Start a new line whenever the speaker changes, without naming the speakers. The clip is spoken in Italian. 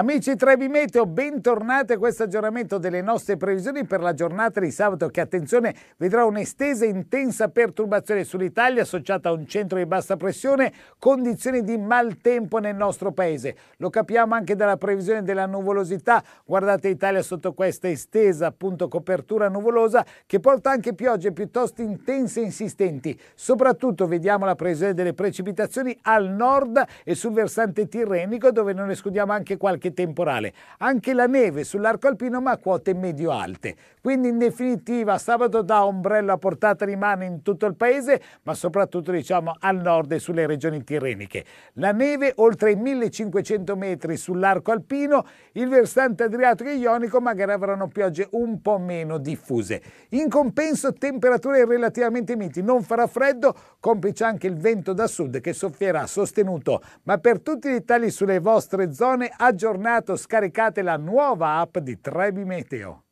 Amici Trevi Meteo, bentornati a questo aggiornamento delle nostre previsioni per la giornata di sabato che, attenzione, vedrà un'estesa e intensa perturbazione sull'Italia associata a un centro di bassa pressione, condizioni di maltempo nel nostro paese. Lo capiamo anche dalla previsione della nuvolosità. Guardate Italia sotto questa estesa, appunto copertura nuvolosa, che porta anche piogge piuttosto intense e insistenti. Soprattutto vediamo la previsione delle precipitazioni al nord e sul versante tirrenico dove non escludiamo anche qualche qualche temporale. Anche la neve sull'arco alpino ma a quote medio-alte. Quindi in definitiva sabato da ombrello a portata di mano in tutto il paese ma soprattutto diciamo al nord e sulle regioni tirreniche. La neve oltre i 1500 metri sull'arco alpino, il versante adriatico e ionico magari avranno piogge un po' meno diffuse. In compenso temperature relativamente miti, non farà freddo, complice anche il vento da sud che soffierà sostenuto ma per tutti i dettagli sulle vostre zone aggiornate aggiornato scaricate la nuova app di Trebi Meteo.